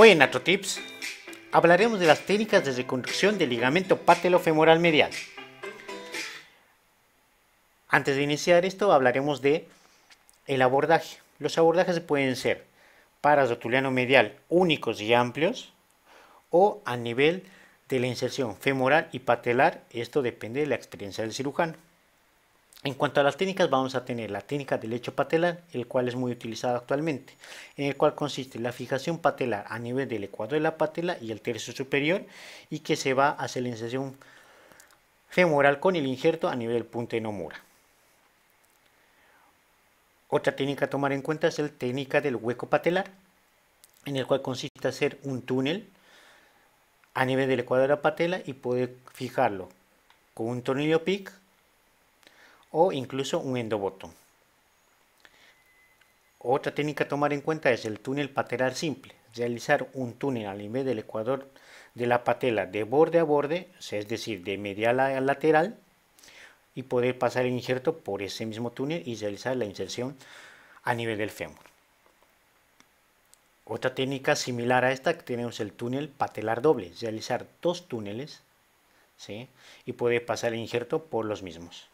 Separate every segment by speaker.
Speaker 1: Hoy en Atrotips hablaremos de las técnicas de reconstrucción del ligamento patelofemoral medial. Antes de iniciar esto hablaremos de el abordaje. Los abordajes pueden ser para rotuliano medial únicos y amplios o a nivel de la inserción femoral y patelar, esto depende de la experiencia del cirujano. En cuanto a las técnicas, vamos a tener la técnica del lecho patelar, el cual es muy utilizado actualmente, en el cual consiste la fijación patelar a nivel del ecuador de la patela y el tercio superior, y que se va a hacer la inserción femoral con el injerto a nivel del punto de Nomura. Otra técnica a tomar en cuenta es la técnica del hueco patelar, en el cual consiste hacer un túnel a nivel del ecuador de la patela y poder fijarlo con un tornillo PIC o incluso un endobotón. Otra técnica a tomar en cuenta es el túnel patelar simple. Realizar un túnel al nivel del ecuador de la patela de borde a borde, es decir, de medial a lateral, y poder pasar el injerto por ese mismo túnel y realizar la inserción a nivel del fémur. Otra técnica similar a esta que tenemos el túnel patelar doble, realizar dos túneles y poder pasar el injerto por los mismos.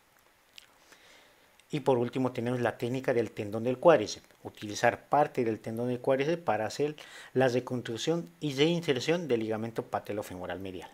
Speaker 1: Y por último tenemos la técnica del tendón del cuádriceps, utilizar parte del tendón del cuádriceps para hacer la reconstrucción y reinserción del ligamento patelofemoral medial.